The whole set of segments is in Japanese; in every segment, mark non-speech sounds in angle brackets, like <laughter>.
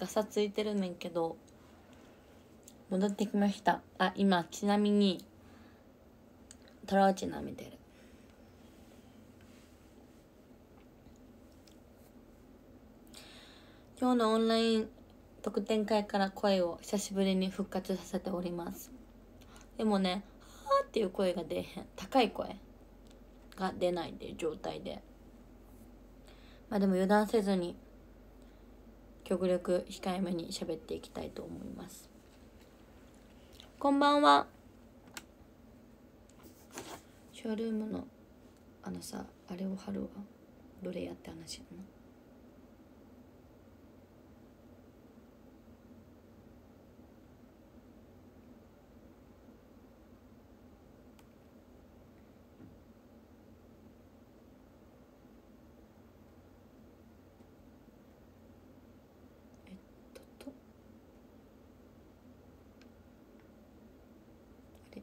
ガサついてるねんけど戻ってきましたあ今ちなみにトラウチナ見てる今日のオンライン特典会から声を久しぶりに復活させておりますでもね「はーっていう声が出へん高い声が出ないっていう状態でまあでも油断せずに極力控えめに喋っていきたいと思いますこんばんはショールームのあのさあれを貼るわどれやって話なの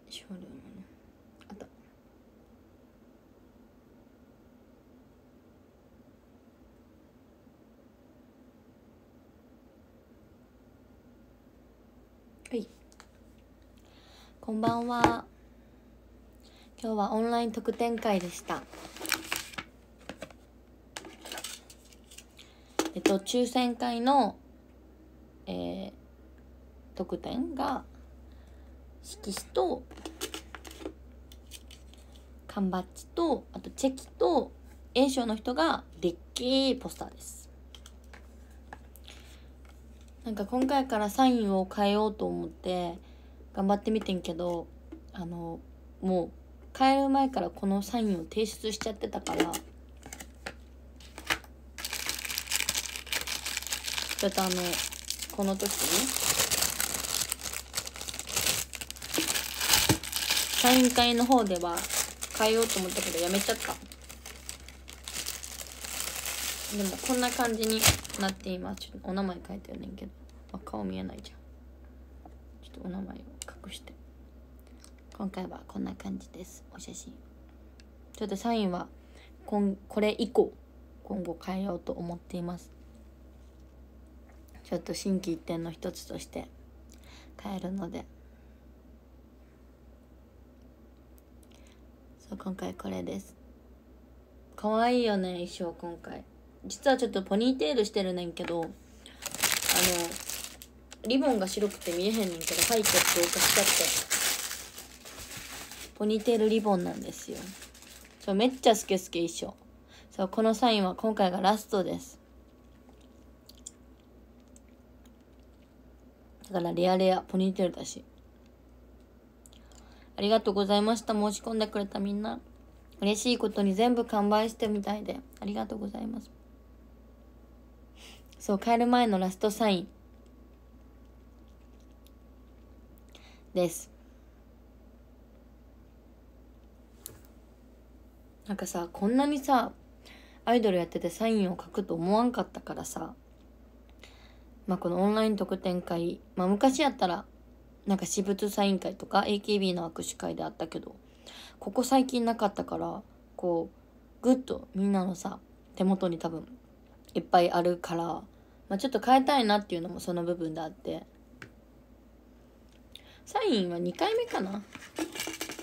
少量のねあとはいこんばんは今日はオンライン特典会でしたえっと抽選会のえー、特典が色紙と缶バッジとあとチェキと炎症の人がでっけえポスターですなんか今回からサインを変えようと思って頑張ってみてんけどあのもう変える前からこのサインを提出しちゃってたからちょっとあのこの時に、サイン会の方では変えようと思ったけどやめちゃったでもこんな感じになっていますちょっとお名前書いてるねんけどあ顔見えないじゃんちょっとお名前を隠して今回はこんな感じですお写真ちょっとサインはこんこれ以降今後変えようと思っていますちょっと心機一転の一つとして変えるのでそう今回これです可愛いよね衣装今回実はちょっとポニーテールしてるねんけどあのリボンが白くて見えへんねんけど入ちゃっておかしちゃってポニーテールリボンなんですよそうめっちゃスケスケ衣装そうこのサインは今回がラストですだからレアレアポニーテールだしありがとうございました。申し込んでくれたみんな。嬉しいことに全部完売してみたいで。ありがとうございます。そう、帰る前のラストサイン。です。なんかさ、こんなにさ、アイドルやっててサインを書くと思わんかったからさ、まあ、このオンライン特典会、まあ、昔やったらなんか私物サイン会とか AKB の握手会であったけどここ最近なかったからこうグッとみんなのさ手元に多分いっぱいあるから、まあ、ちょっと変えたいなっていうのもその部分であってサインは2回目かな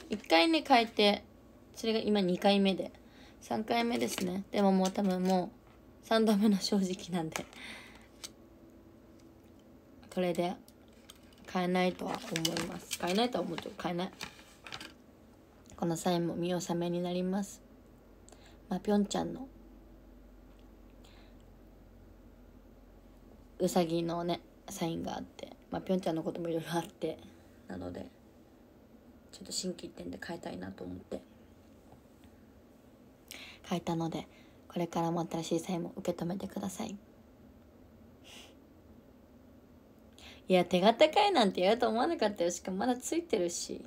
1回目変えてそれが今2回目で3回目ですねでももう多分もう3度目の正直なんでこれで買えないとは思います買えないとは思うと買えないこのサインも見納めになりますまあぴょんちゃんのうさぎのねサインがあってまあぴょんちゃんのこともいろいろあってなのでちょっと新規一点で変えたいなと思って書えたのでこれからも新しいサインも受け止めてくださいいや手堅かいなんてやると思わなかったよしかもまだついてるし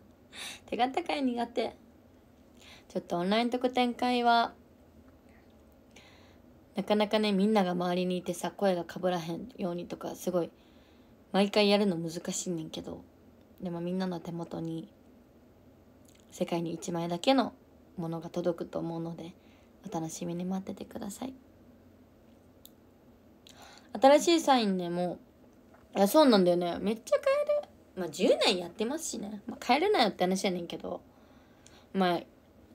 <laughs> 手堅かい苦手ちょっとオンライン特典会はなかなかねみんなが周りにいてさ声がかぶらへんようにとかすごい毎回やるの難しいねんけどでもみんなの手元に世界に一枚だけのものが届くと思うのでお楽しみに待っててください新しいサインねもういやそうなんだよねめっちゃ変えるまあ10年やってますしね、まあ、帰れないよって話やねんけどま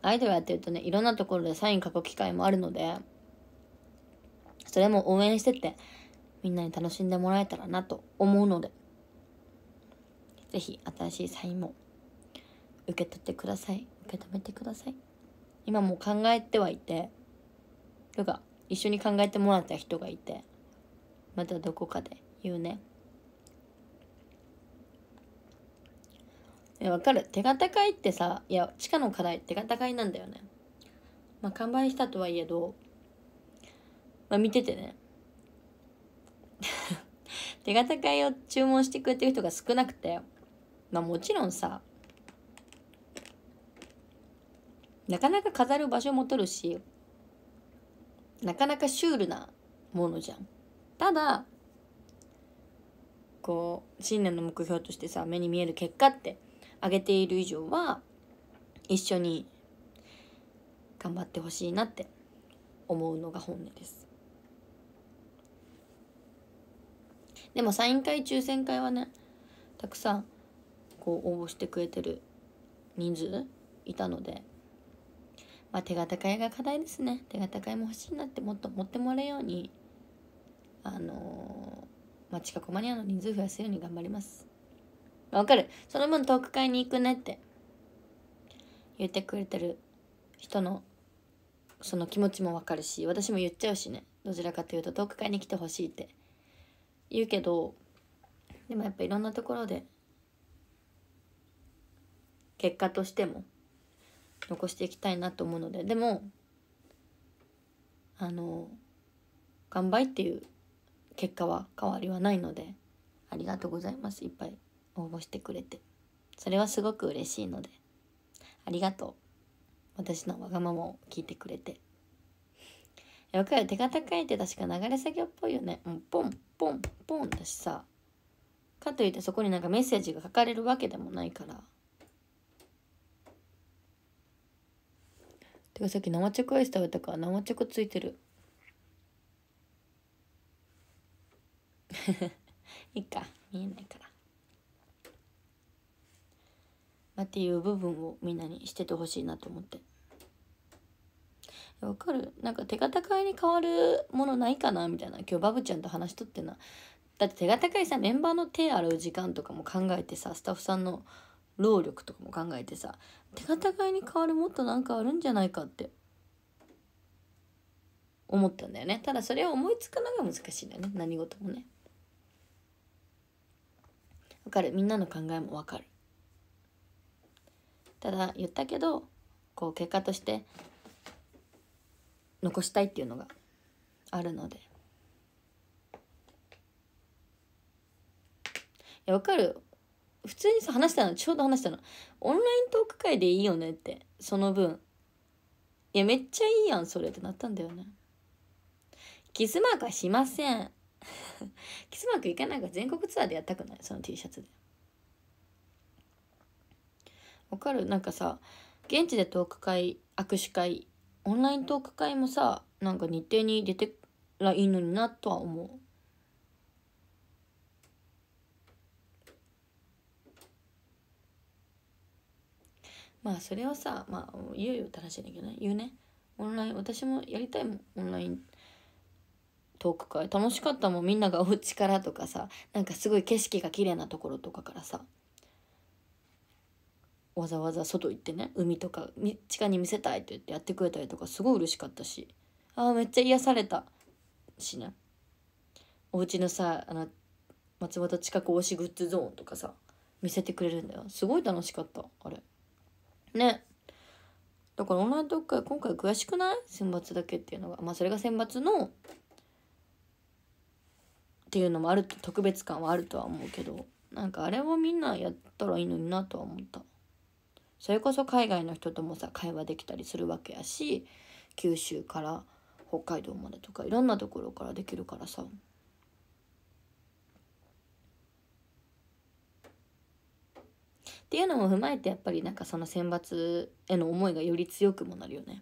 あアイドルやってるとねいろんなところでサイン書く機会もあるのでそれも応援してってみんなに楽しんでもらえたらなと思うので是非新しいサインも受け取ってください受け止めてください今も考えてはいてとか一緒に考えてもらった人がいてまたどこかで言うねえ、わかる。手堅いってさ、いや、地下の課題、手堅いなんだよね。まあ、完売したとはいえど、まあ、見ててね。<laughs> 手堅いを注文してくれてる人が少なくて、まあ、もちろんさ、なかなか飾る場所も取るし、なかなかシュールなものじゃん。ただ、こう、新年の目標としてさ、目に見える結果って、上げている以上は一緒に頑張ってほしいなって思うのが本音ですでもサイン会抽選会はねたくさんこう応募してくれてる人数いたので、まあ、手堅いが課題ですね手堅いも欲しいなってもっと持ってもらえるようにあのー、まあ、近くマニアの人数増やすように頑張りますわかるその分トーク会に行くねって言ってくれてる人のその気持ちもわかるし私も言っちゃうしねどちらかというとトーク会に来てほしいって言うけどでもやっぱいろんなところで結果としても残していきたいなと思うのででもあの頑張りっていう結果は変わりはないのでありがとうございますいっぱい応募してくれてそれはすごく嬉しいのでありがとう私のわがままを聞いてくれてわかる手形書いて確か流れ作業っぽいよねもうポンポンポンだしさかといってそこになんかメッセージが書かれるわけでもないからてかさっき生チョコアイス食べたから生チョコついてる <laughs> いいか見えないからっていう部分をみんなにしててほしいなと思って。わかるなんか手堅いに変わるものないかなみたいな今日バブちゃんと話しとってなだって手堅いさメンバーの手洗う時間とかも考えてさスタッフさんの労力とかも考えてさ手堅いに変わるもっとなんかあるんじゃないかって思ったんだよねただそれを思いつくのが難しいんだよね何事もねわかるみんなの考えもわかるただ言ったけどこう結果として残したいっていうのがあるのでいやわかる普通にさ話したのちょうど話したのオンライントーク会でいいよねってその分いやめっちゃいいやんそれってなったんだよねキスマークはしません <laughs> キスマーク行かないから全国ツアーでやったくないその T シャツで。わかるなんかさ現地でトーク会握手会オンライントーク会もさなんか日程に出てらいいのになとは思う。まあそれをさまあ言うよって話だけどね言うねオンライン私もやりたいもんオンライントーク会楽しかったもんみんながお家からとかさなんかすごい景色が綺麗なところとかからさわざわざ外行ってね海とか地下に見せたいって言ってやってくれたりとかすごい嬉しかったしあーめっちゃ癒されたしねお家のさあの松本近く推しグッズゾーンとかさ見せてくれるんだよすごい楽しかったあれねだからオンライン今回悔しくない選抜だけっていうのがまあそれが選抜のっていうのもある特別感はあるとは思うけどなんかあれをみんなやったらいいのになとは思った。それこそ海外の人ともさ会話できたりするわけやし九州から北海道までとかいろんなところからできるからさっていうのも踏まえてやっぱりなんかその選抜への思いがより強くもなるよね。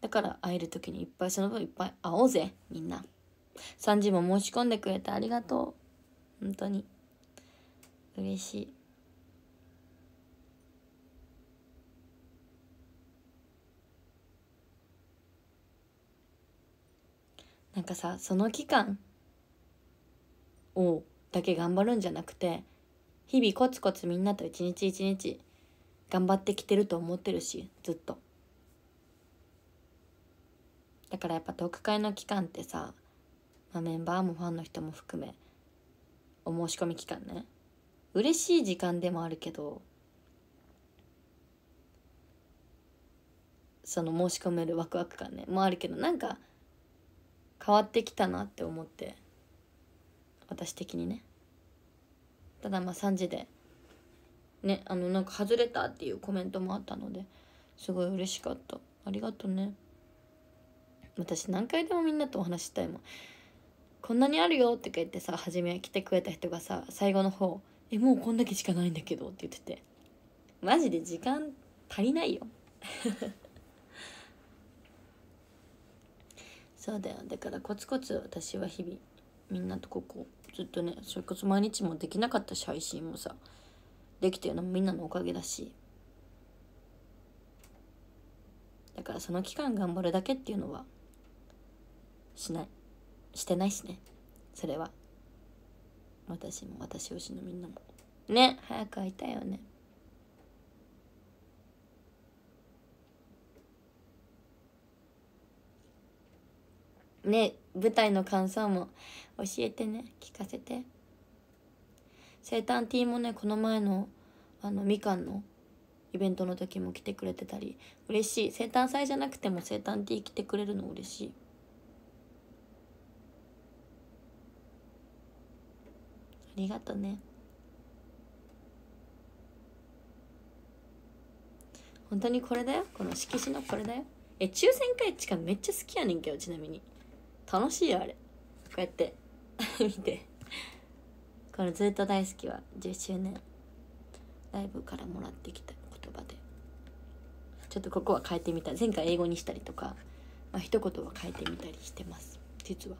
だから会える時にいっぱいその分いっぱい会おうぜみんな。3時も申し込んでくれてありがとう。本当に嬉しいなんかさその期間をだけ頑張るんじゃなくて日々コツコツみんなと一日一日頑張ってきてると思ってるしずっとだからやっぱ読会の期間ってさ、まあ、メンバーもファンの人も含めお申し込み期間ね嬉しい時間でもあるけどその申し込めるワクワク感ねもあるけどなんか変わってきたなって思って私的にねただまあ3時でねあのなんか外れたっていうコメントもあったのですごい嬉しかったありがとね私何回でもみんなとお話したいもんこんなにあるよって言ってさ初め来てくれた人がさ最後の方「えもうこんだけしかないんだけど」って言っててマジで時間足りないよ <laughs> そうだよだからコツコツ私は日々みんなとここずっとねそれこそ毎日もできなかったし配信もさできてるのもみんなのおかげだしだからその期間頑張るだけっていうのはしないしてないしねそれは私も私推しのみんなもね早く会いたいよねね舞台の感想も教えてね聞かせて生誕 T もねこの前のあのみかんのイベントの時も来てくれてたり嬉しい生誕祭じゃなくても生誕 T 来てくれるの嬉しいりがとね本当にこれだよこの色紙のこれだよえ抽選会地下めっちゃ好きやねんけどちなみに楽しいよあれこうやって <laughs> 見てこれずっと大好きは10周年ライブからもらってきた言葉でちょっとここは変えてみた前回英語にしたりとか、まあ、一言は変えてみたりしてます実は。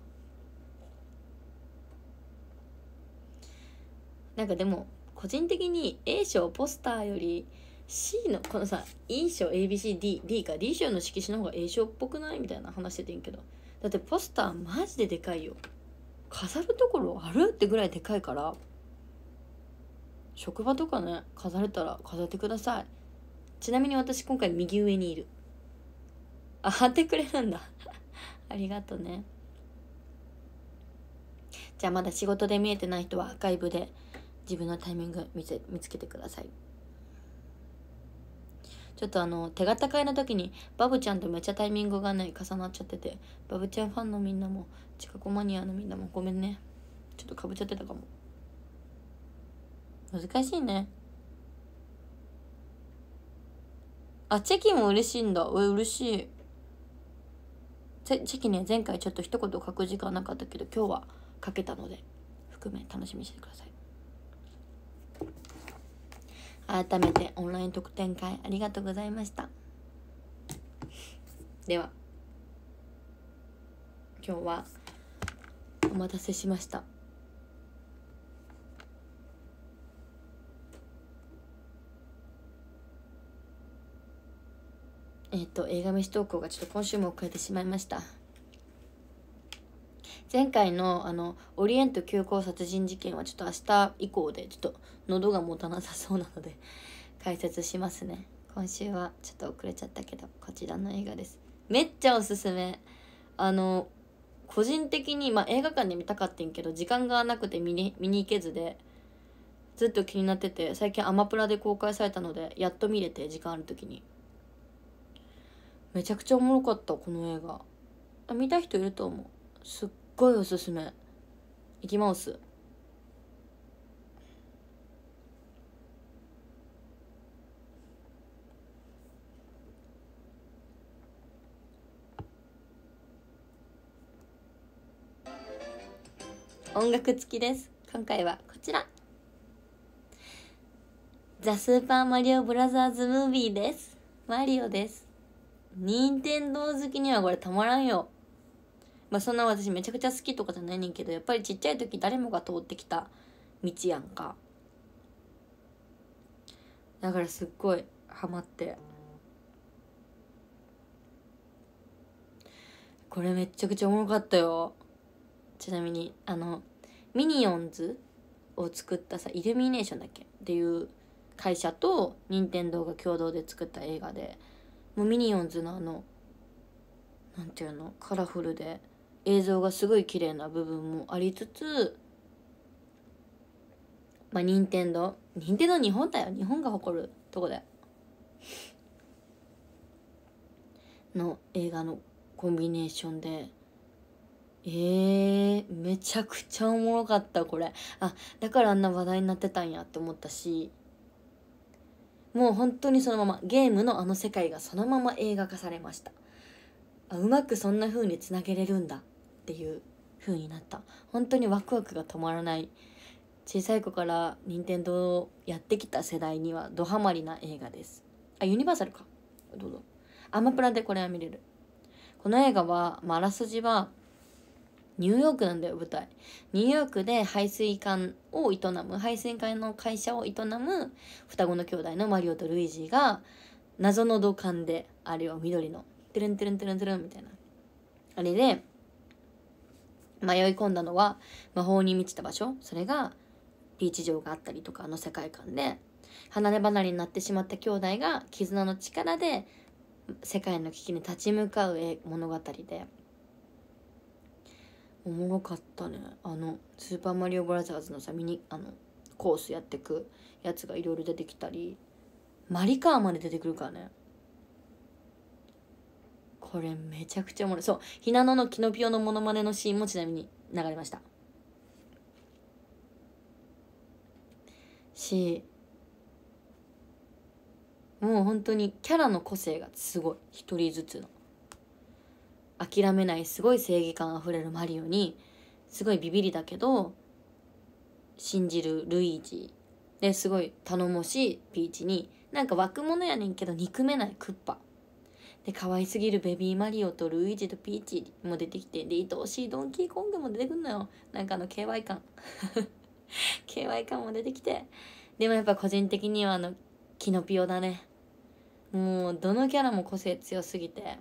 なんかでも個人的に A 賞ポスターより C のこのさ E 賞 ABCDD か D 賞の色紙の方が A 賞っぽくないみたいな話しててんけどだってポスターマジででかいよ飾るところあるってぐらいでかいから職場とかね飾れたら飾ってくださいちなみに私今回右上にいるあ貼ってくれるんだ <laughs> ありがとうねじゃあまだ仕事で見えてない人はアーカイブで自分のタイミング見せ見つけてくださいちょっとあの手堅会の時にバブちゃんとめっちゃタイミングがね重なっちゃっててバブちゃんファンのみんなもチカ子マニアのみんなもごめんねちょっとかぶっちゃってたかも難しいねあチェキも嬉しいんだう嬉しいチェキね前回ちょっと一言書く時間なかったけど今日は書けたので含め楽しみにしてください改めてオンライン特典会ありがとうございましたでは今日はお待たせしましたえっ、と映画飯投稿がちょっと今週も遅れてしまいました前回のあのオリエント急行殺人事件はちょっと明日以降でちょっと喉が持たなさそうなので <laughs> 解説しますね今週はちょっと遅れちゃったけどこちらの映画ですめっちゃおすすめあの個人的に、まあ、映画館で見たかってんけど時間がなくて見に見に行けずでずっと気になってて最近アマプラで公開されたのでやっと見れて時間ある時にめちゃくちゃおもろかったこの映画見た人いると思うすっごいおすすめいきます音楽付きです今回はこちらザ・スーパーマリオブラザーズ・ムービーですマリオです任天堂好きにはこれたまらんよまあそんな私めちゃくちゃ好きとかじゃないねんけどやっぱりちっちゃい時誰もが通ってきた道やんかだからすっごいハマってこれめちゃくちゃおもろかったよちなみにあのミニオンズを作ったさイルミネーションだっけっていう会社と任天堂が共同で作った映画でもうミニオンズのあのなんていうのカラフルで映像がすごい綺麗な部分もありつつまあ任天堂任天堂日本だよ日本が誇るとこだよの映画のコンビネーションでえー、めちゃくちゃおもろかったこれあだからあんな話題になってたんやって思ったしもう本当にそのままゲームのあの世界がそのまま映画化されましたあうまくそんな風につなげれるんだっていう風になった本当にワクワクが止まらない小さい子から任天堂をやってきた世代にはドハマりな映画ですあユニバーサルかどうぞアマプラでこれは見れるこの映画は、まあらすじはニューヨークなんだよ舞台ニューヨークで排水管を営む排水管の会社を営む双子の兄弟のマリオとルイージが謎の土管であれは緑のテルンテルンテルンテルンみたいなあれで迷い込んだのは魔法に満ちた場所それがピーチ城があったりとかの世界観で離れ離れになってしまった兄弟が絆の力で世界の危機に立ち向かう物語でおもろかったねあの「スーパーマリオブラザーズ」のさミニあのコースやってくやつがいろいろ出てきたりマリカーまで出てくるからねこれめちゃくちゃおもろいそうひなののキノピオのモノマネのシーンもちなみに流れましたしもう本当にキャラの個性がすごい一人ずつの諦めないすごい正義感あふれるマリオにすごいビビりだけど信じるルイージですごい頼もしいピーチになんか若者やねんけど憎めないクッパで可愛すぎるベビーマリオとルイージとピーチも出てきてで愛おしいドンキーコングも出てくんのよなんかあの KY 感 KY <laughs> 感も出てきてでもやっぱ個人的にはあのキノピオだねもうどのキャラも個性強すぎて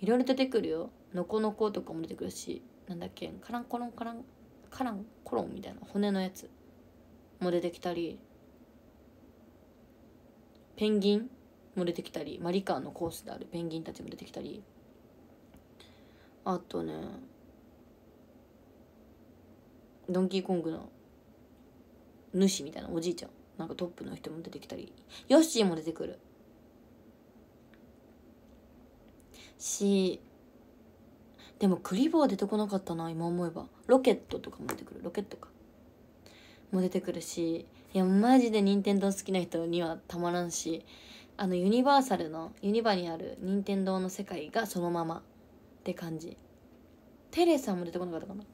いろいろ出てくるよノコノコとかも出てくるしなんだっけカランコロンカランカランコロンみたいな骨のやつも出てきたりペンギンも出てきたり、マリカのコースであるペンギンたちも出てきたりあとねドンキーコングの主みたいなおじいちゃんなんかトップの人も出てきたりヨッシーも出てくるしでもクリボー出てこなかったな今思えばロケットとかも出てくるロケットかも出てくるしいやマジで任天堂好きな人にはたまらんしあのユニバーサルのユニバにある任天堂の世界がそのままって感じテレサも出てこなかったかな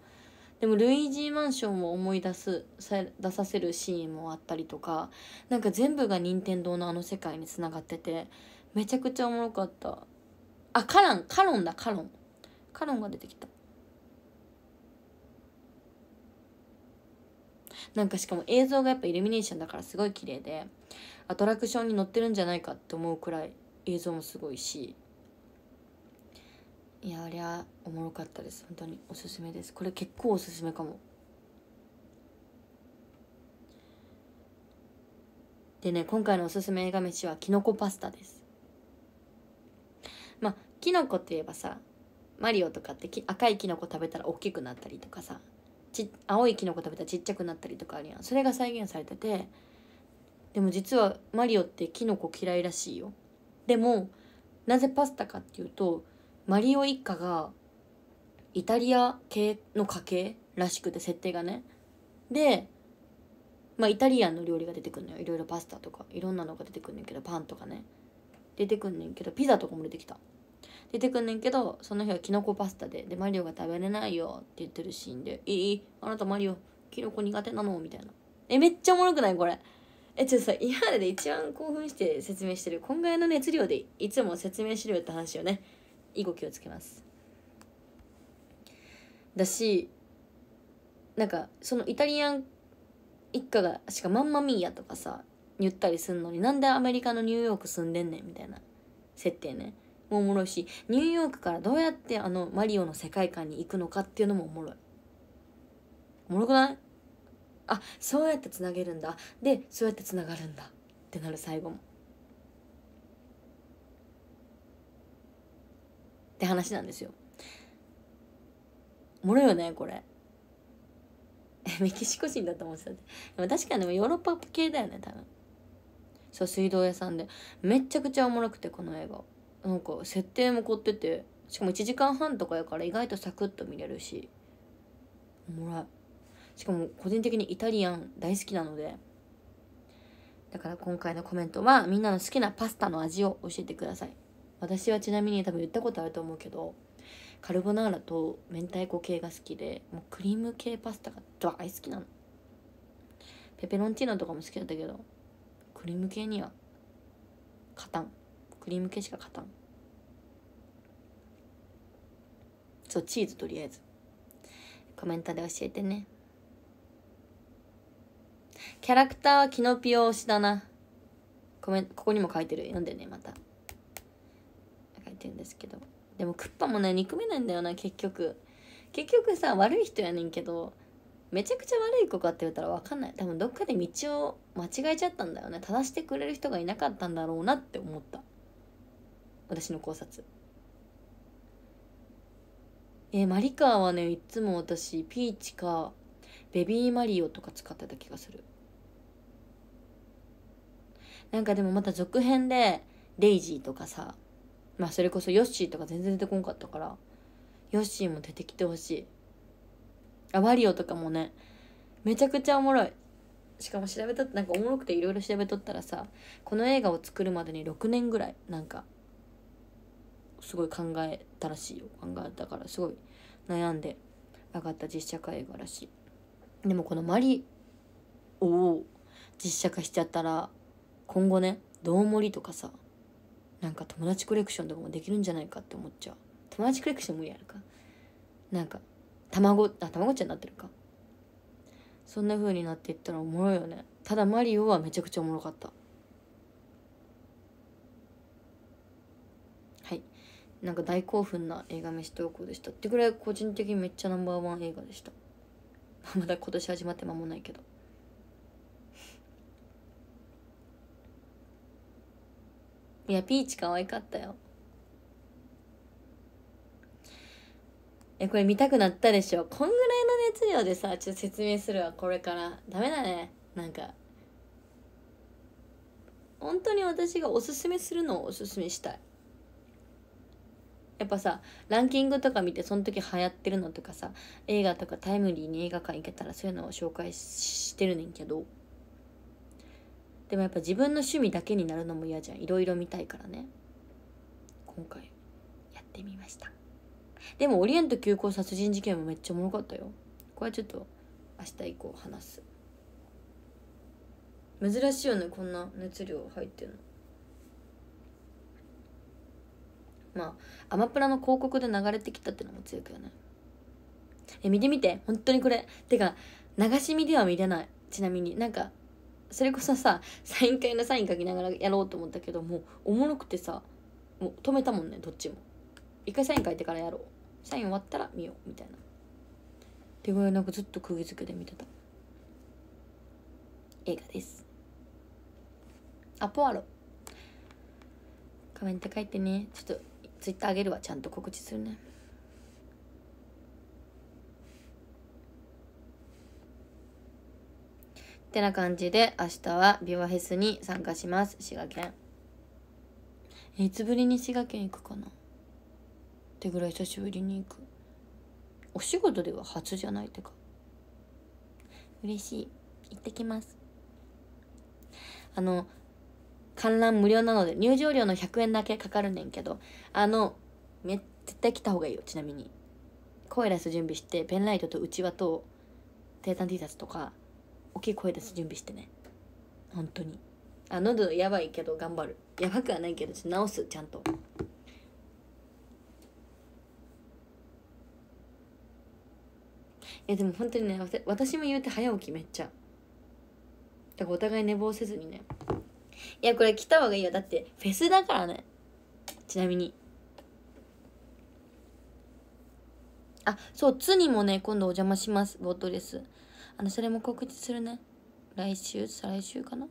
でもルイージーマンションを思い出す出させるシーンもあったりとかなんか全部が任天堂のあの世界につながっててめちゃくちゃおもろかったあカランカロンだカロンカロンが出てきたなんかしかも映像がやっぱイルミネーションだからすごい綺麗でアトラクションに乗ってるんじゃないかって思うくらい映像もすごいしいやあれはおもろかったです本当におすすめですこれ結構おすすめかもでね今回のおすすめ映画飯はきのこパスタですまあきのこといえばさマリオとかって赤いきのこ食べたら大きくなったりとかさち青いキノコ食べたらちっちゃくなったりとかあるやんそれが再現されててでも実はマリオってキノコ嫌いらしいよでもなぜパスタかっていうとマリオ一家がイタリア系の家系らしくて設定がねでまあイタリアンの料理が出てくるのよいろいろパスタとかいろんなのが出てくるんだけどパンとかね出てくんねんけどピザとかも出てきた出てくんねんけどその日はキノコパスタででマリオが食べれないよって言ってるシーンで「いいあなたマリオキノコ苦手なの?」みたいなえめっちゃおもろくないこれえちょっとさ今までで一番興奮して説明してる今回の熱量でいつも説明しろよって話をね以後気をつけますだしなんかそのイタリアン一家がしか「まんまミーやとかさ言ったりすんのになんでアメリカのニューヨーク住んでんねんみたいな設定ねもおもろいしニューヨークからどうやってあのマリオの世界観に行くのかっていうのもおもろいおもろくないあそうやってつなげるんだでそうやってつながるんだってなる最後もって話なんですよおもろいよねこれ <laughs> メキシコ人だと思ってたでも確かにでもヨーロッパ系だよね多分そう水道屋さんでめちゃくちゃおもろくてこの映画なんか設定も凝っててしかも1時間半とかやから意外とサクッと見れるしおもろいしかも個人的にイタリアン大好きなのでだから今回のコメントはみんなの好きなパスタの味を教えてください私はちなみに多分言ったことあると思うけどカルボナーラと明太子系が好きでもうクリーム系パスタが大好きなのペペロンチーノとかも好きだったけどクリーム系には勝たんクリーム系しか勝たんそうチーズとりあえずコメントで教えてねキャラクターはキノピオ推しだなコメンここにも書いてる読んでねまた書いてるんですけどでもクッパもね憎めないんだよな結局結局さ悪い人やねんけどめちゃくちゃ悪い子かって言ったら分かんない多分どっかで道を間違えちゃったんだよね正してくれる人がいなかったんだろうなって思った私の考察えー、マリカーはねいつも私ピーチかベビーマリオとか使ってた気がするなんかでもまた続編でデイジーとかさまあそれこそヨッシーとか全然出てこんかったからヨッシーも出てきてほしいあマリオとかもねめちゃくちゃおもろいしかも調べたってなんかおもろくていろいろ調べとったらさこの映画を作るまでに6年ぐらいなんかすごい考えたらしいよ考えたからすごい悩んで上がった実写化映画らしいでもこの「マリオ」を実写化しちゃったら今後ね「どうもり」とかさなんか友達コレクションとかもできるんじゃないかって思っちゃう友達コレクション無理やるかなんか卵あ卵ちゃんになってるかそんな風になっていったらおもろいよねただマリオはめちゃくちゃおもろかったなんか大興奮な映画飯投稿でしたってぐらい個人的にめっちゃナンバーワン映画でした <laughs> まだ今年始まって間もないけどいやピーチ可愛かったよえこれ見たくなったでしょこんぐらいの熱量でさちょっと説明するわこれからダメだねなんか本当に私がおすすめするのをおすすめしたいやっぱさランキングとか見てその時流行ってるのとかさ映画とかタイムリーに映画館行けたらそういうのを紹介してるねんけどでもやっぱ自分の趣味だけになるのも嫌じゃんいろいろ見たいからね今回やってみましたでもオリエント急行殺人事件もめっちゃおもろかったよこれはちょっと明日以降話す珍しいよねこんな熱量入ってるのまあアマプラの広告で流れてきたってのも強くよねえ見てみて本当にこれてか流し見では見れないちなみになんかそれこそさサイン会のサイン書きながらやろうと思ったけどもうおもろくてさもう止めたもんねどっちも一回サイン書いてからやろうサイン終わったら見ようみたいなってぐらいなんかずっと釘付けで見てた映画ですあポアロ画メント書いてねちょっとツイッターあげるわちゃんと告知するねってな感じで明日はビワフェスに参加します滋賀県いつぶりに滋賀県行くかなってぐらい久しぶりに行くお仕事では初じゃないってか嬉しい行ってきますあの観覧無料なので入場料の100円だけかかるねんけどあのめ絶対来た方がいいよちなみに声出す準備してペンライトとうちわと低炭 T シャツとか大きい声出す準備してね本当にあ喉やばいけど頑張るやばくはないけど直すちゃんといやでも本当にね私も言うて早起きめっちゃだからお互い寝坊せずにねいやこれ来た方がいいよだってフェスだからねちなみにあそう「つ」にもね今度お邪魔しますボートですあのそれも告知するね来週再来週かない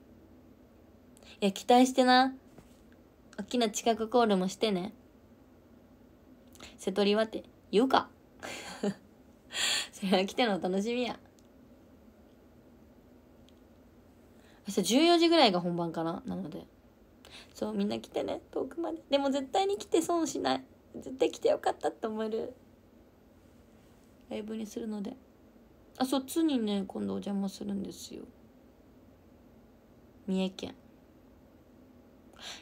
や期待してな大きな近くコールもしてね瀬戸りはって言うか <laughs> それは来てのお楽しみや明日14時ぐらいが本番かななのでそうみんな来てね遠くまででも絶対に来て損しない絶対来てよかったって思えるライブにするのであそっちにね今度お邪魔するんですよ三重県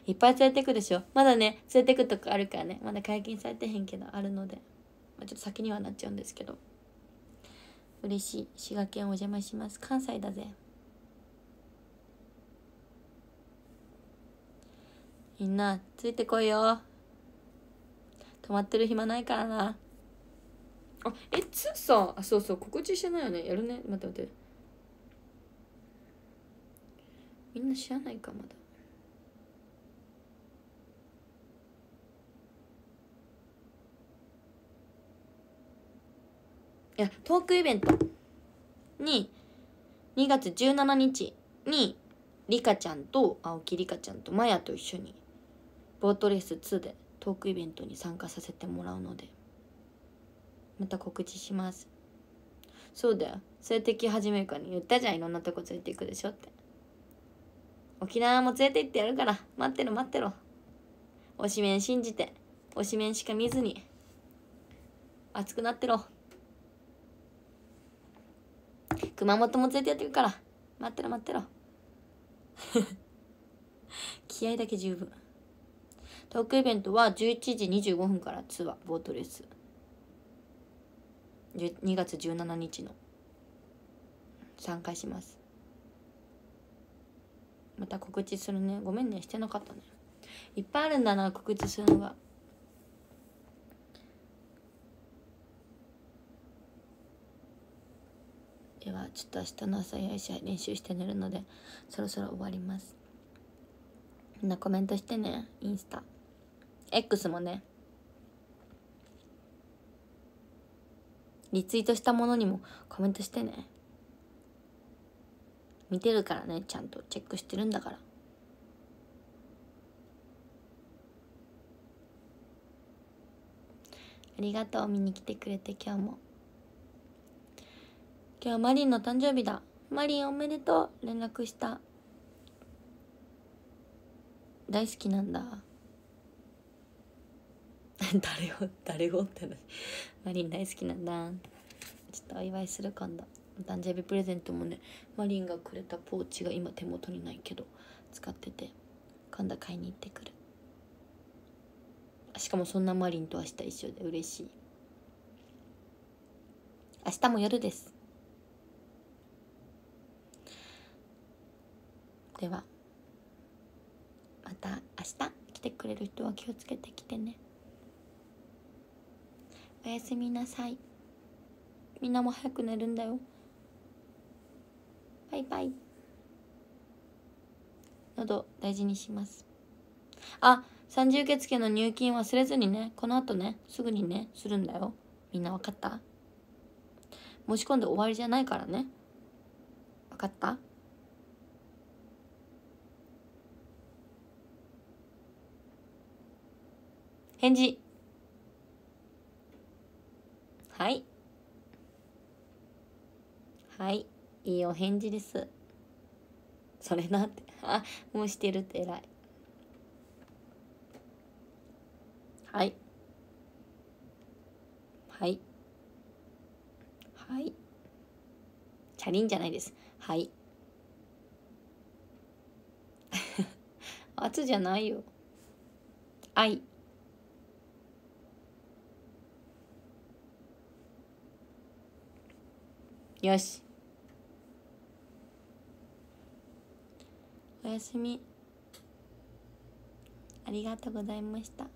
いっぱい連れてくでしょまだね連れてくとこあるからねまだ解禁されてへんけどあるので、まあ、ちょっと先にはなっちゃうんですけど嬉しい滋賀県お邪魔します関西だぜみんな、ついてこいよ。止まってる暇ないからな。あ、え、つさ、あ、そうそう、告知してないよね。やるね。待って待って。みんな知らないか、まだ。いや、トークイベントに、2月17日に、リカちゃんと、青木リカちゃんとマヤと一緒にボートレース2でトークイベントに参加させてもらうのでまた告知しますそうだよ性的始めるからに言ったじゃんいろんなとこ連れていくでしょって沖縄も連れて行ってやるから待ってろ待ってろ推しメン信じて推しメンしか見ずに熱くなってろ熊本も連れてやってくから待ってろ待ってろ <laughs> 気合だけ十分トークイベントは11時25分からツアーボートレース2月17日の参加しますまた告知するねごめんねしてなかったねいっぱいあるんだな告知するのがではちょっと明日の朝よいしょ練習して寝るのでそろそろ終わりますみんなコメントしてねインスタ X もねリツイートしたものにもコメントしてね見てるからねちゃんとチェックしてるんだからありがとう見に来てくれて今日も今日マリンの誕生日だマリンおめでとう連絡した大好きなんだ <laughs> 誰を誰をって話マリン大好きなんだちょっとお祝いするかんだ誕生日プレゼントもねマリンがくれたポーチが今手元にないけど使ってて今度買いに行ってくるしかもそんなマリンと明日一緒で嬉しい明日も夜ですではまた明日来てくれる人は気をつけてきてねおやすみなさいみんなも早く寝るんだよバイバイ喉大事にしますあ三次受付の入金忘れずにねこの後ねすぐにねするんだよみんな分かった申し込んで終わりじゃないからね分かった返事はいはいいいお返事ですそれなってあもうしてるって偉いはいはいはいチャリンじゃないですはい <laughs> 圧じゃないよ愛よしおやすみありがとうございました